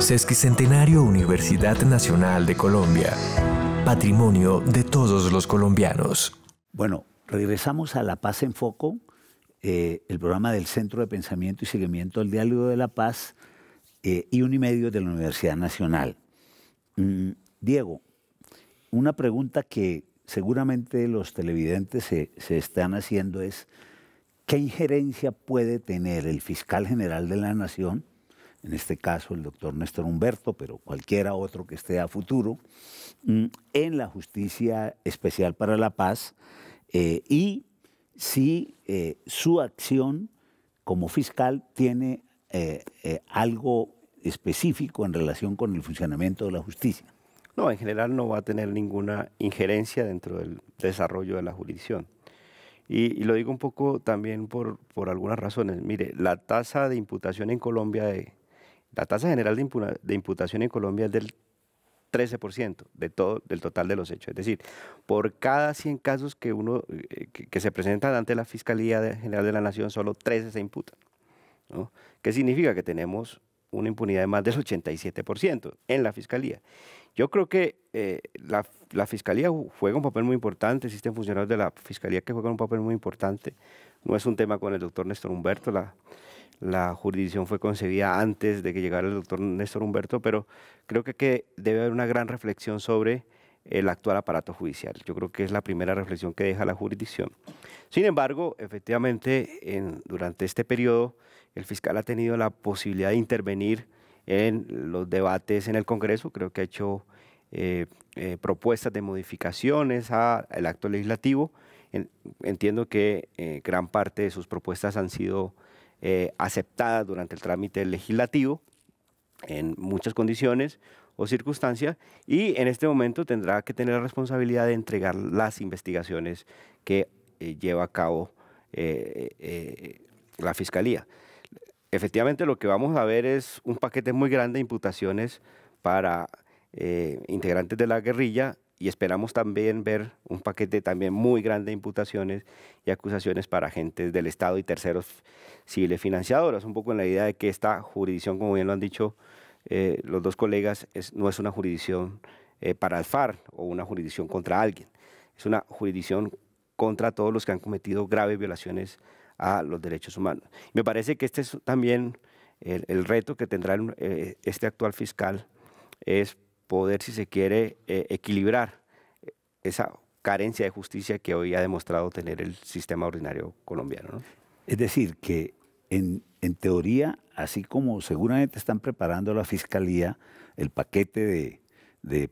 Sesquicentenario Universidad Nacional de Colombia. Patrimonio de todos los colombianos. Bueno, regresamos a La Paz en Foco, eh, el programa del Centro de Pensamiento y Seguimiento del Diálogo de la Paz eh, y medio de la Universidad Nacional. Mm, Diego, una pregunta que seguramente los televidentes se, se están haciendo es, ¿qué injerencia puede tener el fiscal general de la Nación? en este caso el doctor Néstor Humberto, pero cualquiera otro que esté a futuro, mm, en la Justicia Especial para la Paz eh, y si eh, su acción como fiscal tiene eh, algo específico en relación con el funcionamiento de la justicia. No, en general no va a tener ninguna injerencia dentro del desarrollo de la jurisdicción. Y, lo digo un poco también por, por algunas razones. Mire, la tasa de imputación en Colombia de la tasa general de, imputación en Colombia es del 13% de todo, del total de los hechos. Es decir, por cada 100 casos que, uno, eh, que, se presentan ante la Fiscalía General de la Nación, solo 13 se imputan. ¿no? ¿Qué significa? Que tenemos una impunidad de más del 87% en la Fiscalía. Yo creo que eh, la, la, Fiscalía juega un papel muy importante, existen funcionarios de la Fiscalía que juegan un papel muy importante. No es un tema con el doctor Néstor Humberto, la, la jurisdicción fue concebida antes de que llegara el doctor Néstor Humberto, pero creo que, debe haber una gran reflexión sobre el actual aparato judicial. Yo creo que es la primera reflexión que deja la jurisdicción. Sin embargo, efectivamente, en, durante este periodo, el fiscal ha tenido la posibilidad de intervenir en los debates en el Congreso. Creo que ha hecho eh, eh, propuestas de modificaciones al acto legislativo. entiendo que eh, gran parte de sus propuestas han sido eh, aceptada durante el trámite legislativo en muchas condiciones o circunstancias y en este momento tendrá que tener la responsabilidad de entregar las investigaciones que eh, lleva a cabo eh, la Fiscalía. Efectivamente lo que vamos a ver es un paquete muy grande de imputaciones para integrantes de la guerrilla y esperamos también ver un paquete también muy grande de imputaciones y acusaciones para agentes del Estado y terceros civiles financiadores, un poco en la idea de que esta jurisdicción, como bien lo han dicho eh, los dos colegas, no es una jurisdicción eh, para el o una jurisdicción contra alguien, es una jurisdicción contra todos los que han cometido graves violaciones a los derechos humanos. Me parece que este es también el, reto que tendrá eh, este actual fiscal, es poder, si se quiere, eh, equilibrar eh, esa carencia de justicia que hoy ha demostrado tener el sistema ordinario colombiano. Es decir, que en, teoría, así como seguramente están preparando la fiscalía el paquete de,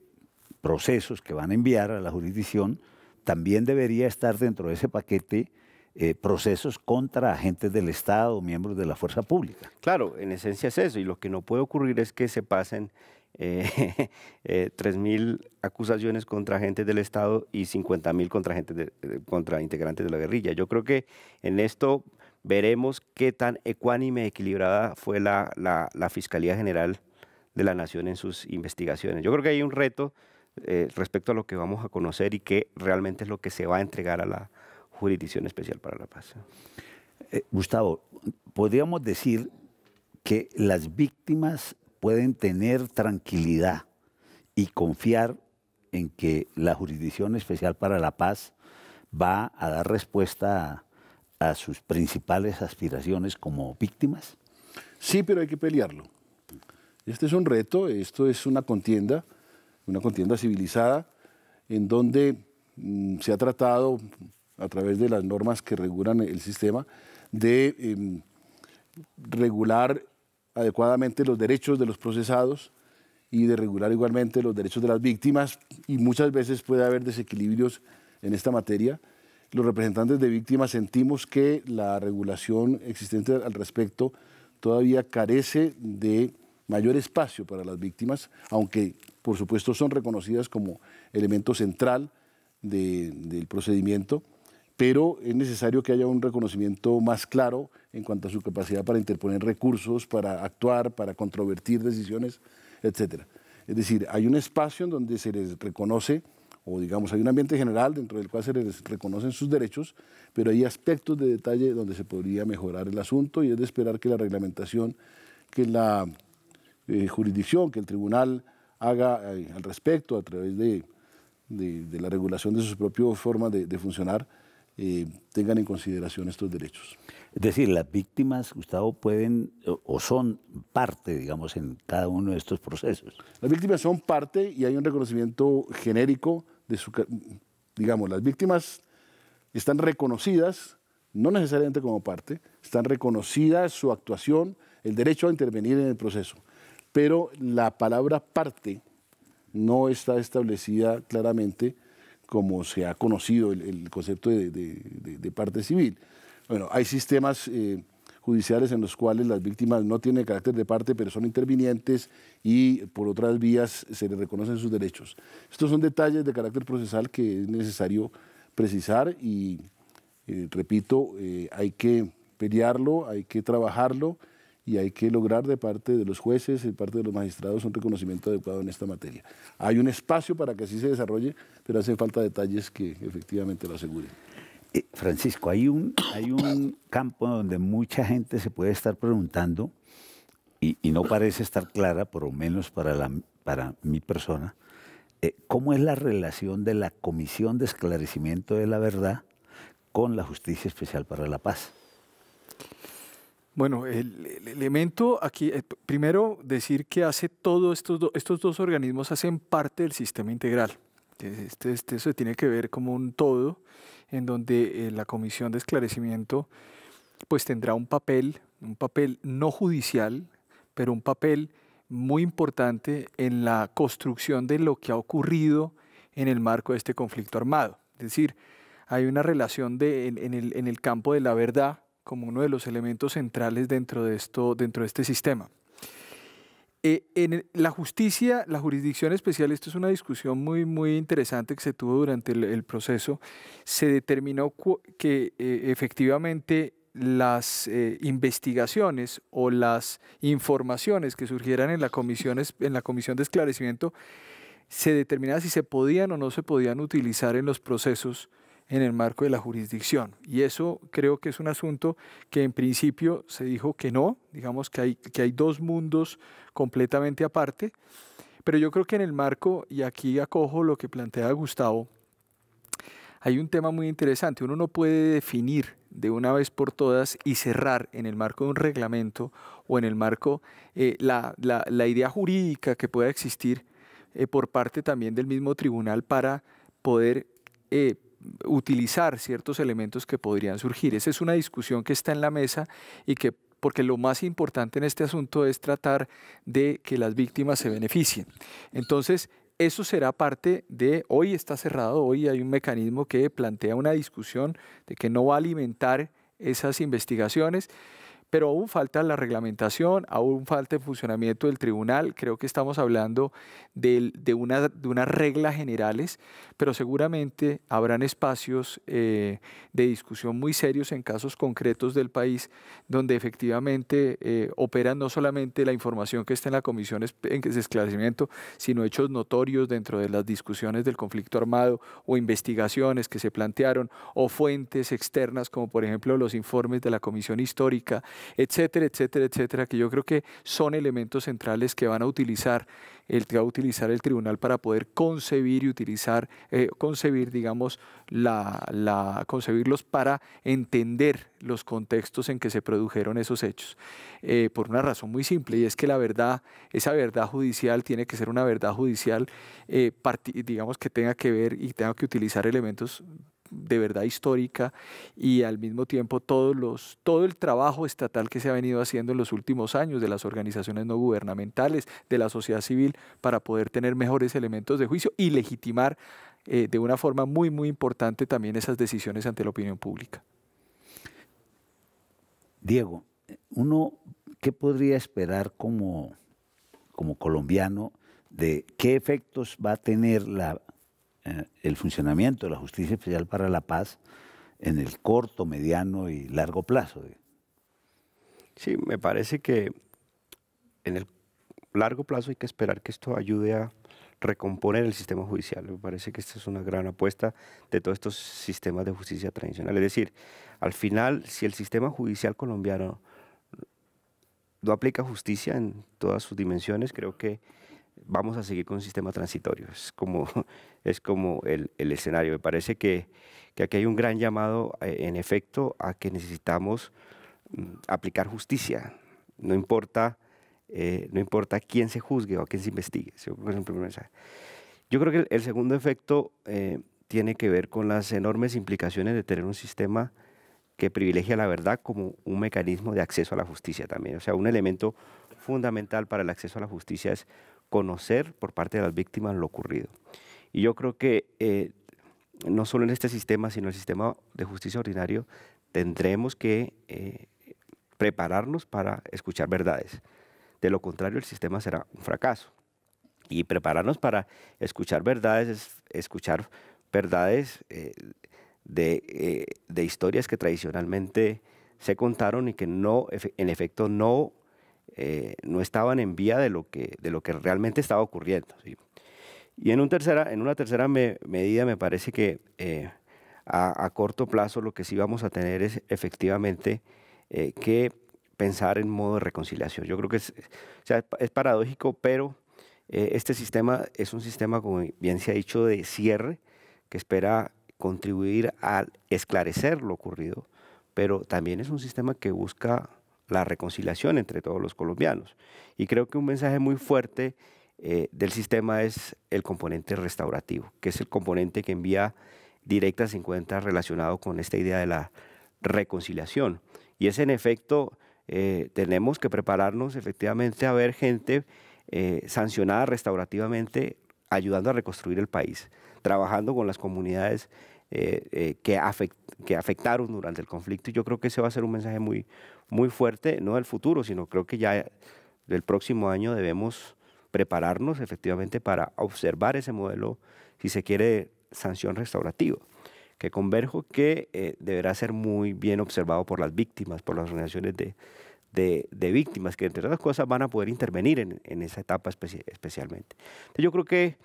procesos que van a enviar a la jurisdicción, también debería estar dentro de ese paquete eh, procesos contra agentes del Estado, miembros de la fuerza pública. Claro, en esencia es eso, y lo que no puede ocurrir es que se pasen 3.000 eh, *laughs* eh, acusaciones contra agentes del Estado y 50.000 contra, contra integrantes de la guerrilla. Yo creo que en esto veremos qué tan ecuánime, y equilibrada fue la, Fiscalía General de la Nación en sus investigaciones. Yo creo que hay un reto eh, respecto a lo que vamos a conocer y qué realmente es lo que se va a entregar a la Jurisdicción Especial para la Paz. Gustavo, podríamos decir que las víctimas pueden tener tranquilidad y confiar en que la Jurisdicción Especial para la Paz va a dar respuesta a, sus principales aspiraciones como víctimas? Sí, pero hay que pelearlo. Este es un reto, esto es una contienda, una contienda civilizada, en donde mm, se ha tratado, a través de las normas que regulan el sistema, de em, regular adecuadamente los derechos de los procesados y de regular igualmente los derechos de las víctimas y muchas veces puede haber desequilibrios en esta materia. Los representantes de víctimas sentimos que la regulación existente al respecto todavía carece de mayor espacio para las víctimas, aunque por supuesto son reconocidas como elemento central del procedimiento pero es necesario que haya un reconocimiento más claro en cuanto a su capacidad para interponer recursos, para actuar, para controvertir decisiones, etc. Es decir, hay un espacio en donde se les reconoce, o digamos, hay un ambiente general dentro del cual se les reconocen sus derechos, pero hay aspectos de detalle donde se podría mejorar el asunto y es de esperar que la reglamentación, que la eh, jurisdicción, que el tribunal haga eh, al respecto a través de, la regulación de sus propia forma de funcionar, eh, tengan en consideración estos derechos. Es decir, las víctimas, Gustavo, pueden o son parte, digamos, en cada uno de estos procesos. Las víctimas son parte y hay un reconocimiento genérico de su... Digamos, las víctimas están reconocidas, no necesariamente como parte, están reconocidas su actuación, el derecho a intervenir en el proceso. Pero la palabra parte no está establecida claramente como se ha conocido el, concepto de, parte civil. Bueno, hay sistemas eh, judiciales en los cuales las víctimas no tienen carácter de parte, pero son intervinientes y por otras vías se les reconocen sus derechos. Estos son detalles de carácter procesal que es necesario precisar y, eh, repito, eh, hay que pelearlo, hay que trabajarlo y hay que lograr de parte de los jueces y de parte de los magistrados un reconocimiento adecuado en esta materia. Hay un espacio para que así se desarrolle, pero hace falta detalles que efectivamente lo aseguren. Eh, Francisco, hay un, hay un campo donde mucha gente se puede estar preguntando, y, no parece estar clara, por lo menos para, la, para mi persona, eh, cómo es la relación de la Comisión de Esclarecimiento de la Verdad con la Justicia Especial para la Paz. Bueno, el, elemento aquí, eh, primero decir que hace todo estos, estos dos organismos hacen parte del sistema integral. Este, este, eso tiene que ver como un todo en donde eh, la Comisión de Esclarecimiento pues tendrá un papel, un papel no judicial, pero un papel muy importante en la construcción de lo que ha ocurrido en el marco de este conflicto armado. Es decir, hay una relación en el campo de la verdad como uno de los elementos centrales dentro de, esto, dentro de este sistema. Eh, en la justicia, la jurisdicción especial, esto es una discusión muy, muy interesante que se tuvo durante el, proceso, se determinó que eh, efectivamente las eh, investigaciones o las informaciones que surgieran en la, comisión, en la comisión de esclarecimiento se determinaba si se podían o no se podían utilizar en los procesos en el marco de la jurisdicción. Y eso creo que es un asunto que en principio se dijo que no, digamos que hay, que hay dos mundos completamente aparte, pero yo creo que en el marco, y aquí acojo lo que plantea Gustavo, hay un tema muy interesante. Uno no puede definir de una vez por todas y cerrar en el marco de un reglamento o en el marco eh, la, la, idea jurídica que pueda existir eh, por parte también del mismo tribunal para poder eh, utilizar ciertos elementos que podrían surgir. Esa es una discusión que está en la mesa y que porque lo más importante en este asunto es tratar de que las víctimas se beneficien. Entonces, eso será parte de, hoy está cerrado, hoy hay un mecanismo que plantea una discusión de que no va a alimentar esas investigaciones pero aún falta la reglamentación, aún falta el funcionamiento del tribunal. Creo que estamos hablando de, de, de unas reglas generales, pero seguramente habrán espacios eh, de discusión muy serios en casos concretos del país, donde efectivamente eh, operan no solamente la información que está en la comisión de esclarecimiento, sino hechos notorios dentro de las discusiones del conflicto armado o investigaciones que se plantearon o fuentes externas, como por ejemplo los informes de la comisión histórica etcétera, etcétera, etcétera, que yo creo que son elementos centrales que van a utilizar el va a utilizar el tribunal para poder concebir y utilizar, eh, concebir, digamos, la, concebirlos para entender los contextos en que se produjeron esos hechos. Eh, por una razón muy simple, y es que la verdad, esa verdad judicial tiene que ser una verdad judicial, eh, digamos, que tenga que ver y tenga que utilizar elementos de verdad histórica y al mismo tiempo todos los, todo el trabajo estatal que se ha venido haciendo en los últimos años de las organizaciones no gubernamentales, de la sociedad civil, para poder tener mejores elementos de juicio y legitimar eh, de una forma muy, muy importante también esas decisiones ante la opinión pública. Diego, uno, ¿qué podría esperar como, como colombiano de qué efectos va a tener la eh, el funcionamiento de la Justicia Especial para la Paz en el corto, mediano y largo plazo. Sí, me parece que en el largo plazo hay que esperar que esto ayude a recomponer el sistema judicial. Me parece que esta es una gran apuesta de todos estos sistemas de justicia tradicional. Es decir, al final, si el sistema judicial colombiano no aplica justicia en todas sus dimensiones, creo que vamos a seguir con un sistema transitorio. Es como, *laughs* es como el, escenario. Me parece que, aquí hay un gran llamado, eh, en efecto, a que necesitamos mm, aplicar justicia. No importa, eh, no importa quién se juzgue o quién se investigue. Yo creo que el, segundo efecto eh, tiene que ver con las enormes implicaciones de tener un sistema que privilegia la verdad como un mecanismo de acceso a la justicia también. O sea, un elemento fundamental para el acceso a la justicia es conocer por parte de las víctimas lo ocurrido. Y yo creo que eh, no solo en este sistema, sino en el sistema de justicia ordinario, tendremos que eh, prepararnos para escuchar verdades. De lo contrario, el sistema será un fracaso. Y prepararnos para escuchar verdades es escuchar verdades eh, de, de historias que tradicionalmente se contaron y que no, en efecto no eh, no estaban en vía de lo que, de lo que realmente estaba ocurriendo. Y en, un tercera, en una tercera medida me parece que eh, a, corto plazo lo que sí vamos a tener es efectivamente eh, que pensar en modo de reconciliación. Yo creo que es, es paradójico, pero este sistema es un sistema, como bien se ha dicho, de cierre que espera contribuir a esclarecer lo ocurrido, pero también es un sistema que busca la reconciliación entre todos los colombianos. Y creo que un mensaje muy fuerte eh, del sistema es el componente restaurativo, que es el componente que envía directa cuenta relacionado con esta idea de la reconciliación. Y es en efecto, eh, tenemos que prepararnos efectivamente a ver gente eh, sancionada restaurativamente ayudando a reconstruir el país, trabajando con las comunidades eh, eh, que, que afectaron durante el conflicto. Y yo creo que ese va a ser un mensaje muy, muy fuerte, no del futuro, sino creo que ya del próximo año debemos prepararnos efectivamente para observar ese modelo, si se quiere, de sanción restaurativa, que converjo que eh, deberá ser muy bien observado por las víctimas, por las organizaciones de, víctimas, que entre otras cosas van a poder intervenir en, esa etapa especialmente. yo creo que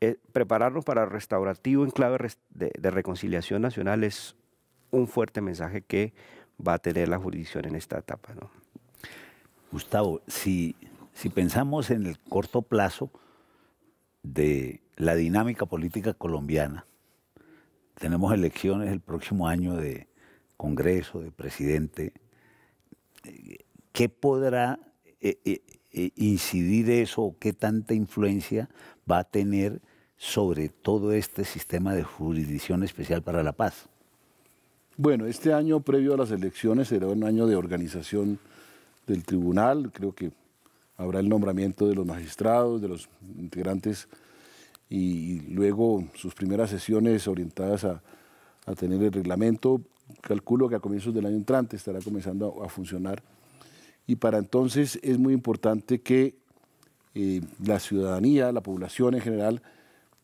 eh, prepararnos para restaurativo en clave de, reconciliación nacional es un fuerte mensaje que va a tener la jurisdicción en esta etapa. Gustavo, si, pensamos en el corto plazo de la dinámica política colombiana, tenemos elecciones el próximo año de Congreso, de presidente, ¿qué podrá eh, eh, incidir eso o qué tanta influencia va a tener sobre todo este sistema de jurisdicción especial para la paz? Bueno, este año previo a las elecciones será un año de organización del tribunal, creo que habrá el nombramiento de los magistrados, de los integrantes y luego sus primeras sesiones orientadas a, tener el reglamento. Calculo que a comienzos del año entrante estará comenzando a, funcionar y para entonces es muy importante que eh, la ciudadanía, la población en general,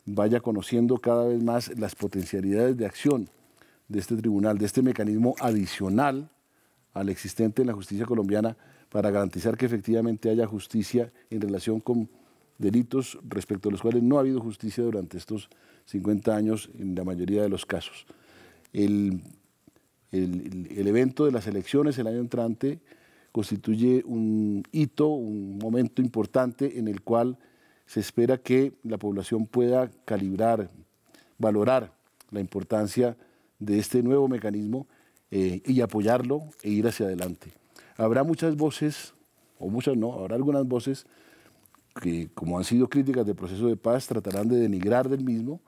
vaya conociendo cada vez más las potencialidades de acción de este tribunal, de este mecanismo adicional al existente en la justicia colombiana para garantizar que efectivamente haya justicia en relación con delitos respecto a los cuales no ha habido justicia durante estos 50 años en la mayoría de los casos. El, evento de las elecciones el año entrante constituye un hito, un momento importante en el cual se espera que la población pueda calibrar, valorar la importancia de este nuevo mecanismo eh, y apoyarlo e ir hacia adelante. Habrá muchas voces, o muchas no, habrá algunas voces que, como han sido críticas del proceso de paz, tratarán de denigrar del mismo.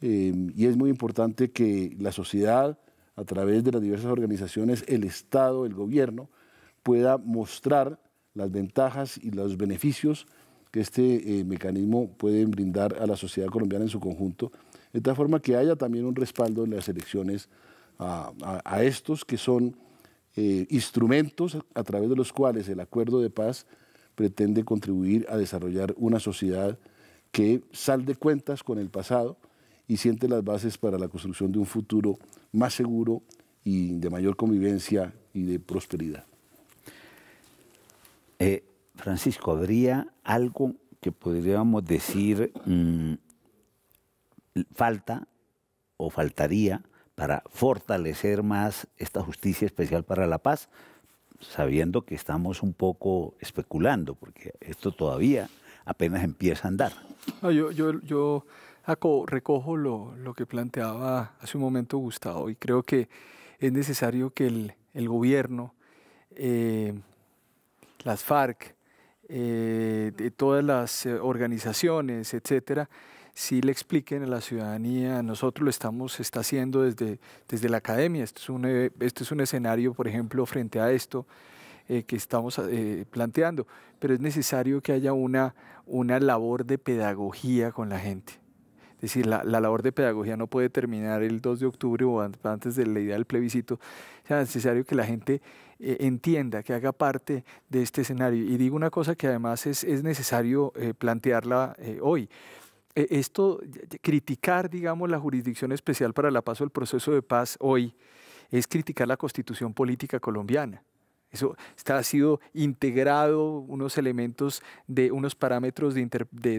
Eh, y es muy importante que la sociedad, a través de las diversas organizaciones, el Estado, el gobierno, pueda mostrar las ventajas y los beneficios que este eh, mecanismo puede brindar a la sociedad colombiana en su conjunto, de tal forma que haya también un respaldo en las elecciones a, estos que son eh, instrumentos a, través de los cuales el acuerdo de paz pretende contribuir a desarrollar una sociedad que sal de cuentas con el pasado y siente las bases para la construcción de un futuro más seguro y de mayor convivencia y de prosperidad. Eh, Francisco, ¿habría algo que podríamos decir mm, falta o faltaría para fortalecer más esta justicia especial para la paz? Sabiendo que estamos un poco especulando, porque esto todavía apenas empieza a andar. yo, recojo lo, que planteaba hace un momento Gustavo y creo que es necesario que el, gobierno, eh, las FARC, eh, de todas las eh, organizaciones, etcétera, si le expliquen a la ciudadanía, nosotros lo estamos está haciendo desde, desde la academia, esto es, un, eh, este es un escenario, por ejemplo, frente a esto que estamos planteando, pero es necesario que haya una, una labor de pedagogía con la gente. Es decir, la, la, labor de pedagogía no puede terminar el 2 de octubre o antes de la idea del plebiscito. es necesario que la gente eh, entienda, que haga parte de este escenario. Y digo una cosa que además es, es necesario eh, plantearla eh, hoy e, esto, criticar, digamos, la jurisdicción especial para la paz o el proceso de paz hoy es criticar la constitución política colombiana. Eso está, ha sido integrado unos elementos de unos parámetros de,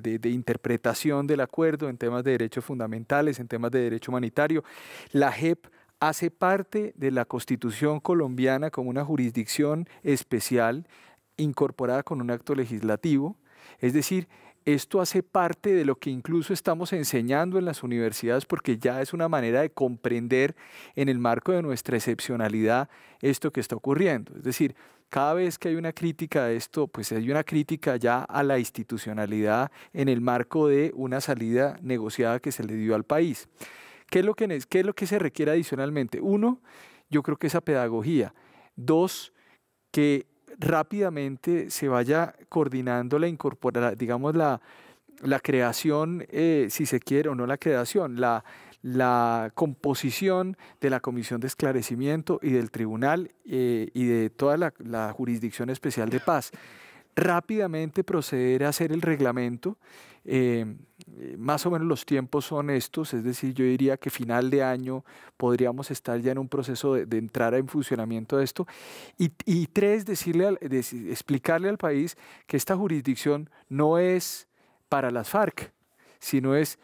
de, interpretación del acuerdo en temas de derechos fundamentales, en temas de derecho humanitario. La JEP hace parte de la Constitución colombiana como una jurisdicción especial incorporada con un acto legislativo. Es decir, esto hace parte de lo que incluso estamos enseñando en las universidades porque ya es una manera de comprender en el marco de nuestra excepcionalidad esto que está ocurriendo. Es decir, cada vez que hay una crítica a esto, pues hay una crítica ya a la institucionalidad en el marco de una salida negociada que se le dio al país. ¿Qué es lo que, qué es lo que se requiere adicionalmente? Uno, yo creo que esa pedagogía. Dos, que rápidamente se vaya coordinando la incorporar, digamos, la, creación, eh, si se quiere o no la creación, la, composición de la Comisión de Esclarecimiento y del Tribunal eh, y de toda la Jurisdicción Especial de Paz rápidamente proceder a hacer el reglamento. Eh, eh, más o menos los tiempos son estos, es decir, yo diría que final de año podríamos estar ya en un proceso de, de entrar en funcionamiento de esto. Y, tres, decirle explicarle al país que esta jurisdicción no es para las FARC, sino es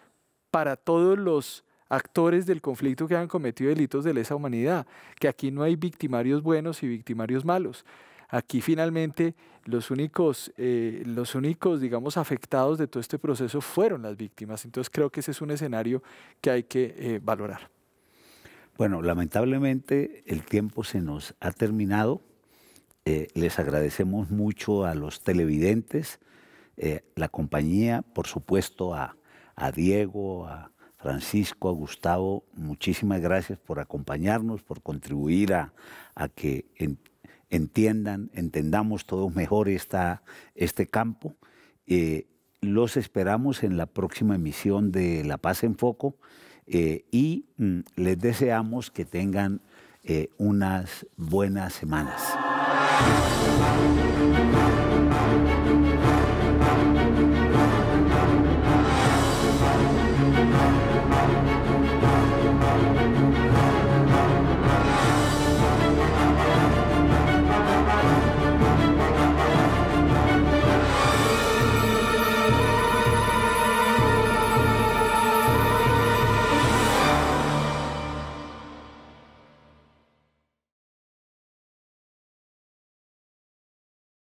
para todos los actores del conflicto que han cometido delitos de lesa humanidad, que aquí no hay victimarios buenos y victimarios malos. Aquí finalmente los únicos, eh, los únicos, digamos, afectados de todo este proceso fueron las víctimas. Entonces creo que ese es un escenario que hay que eh, valorar. Bueno, lamentablemente el tiempo se nos ha terminado. Eh, les agradecemos mucho a los televidentes, la compañía, por supuesto a, Diego, a Francisco, a Gustavo, muchísimas gracias por acompañarnos, por contribuir a, a que en entiendan, entendamos todos mejor este campo. Eh, los esperamos en la próxima emisión de La Paz en Foco eh, y mm, les deseamos que tengan eh, unas buenas semanas.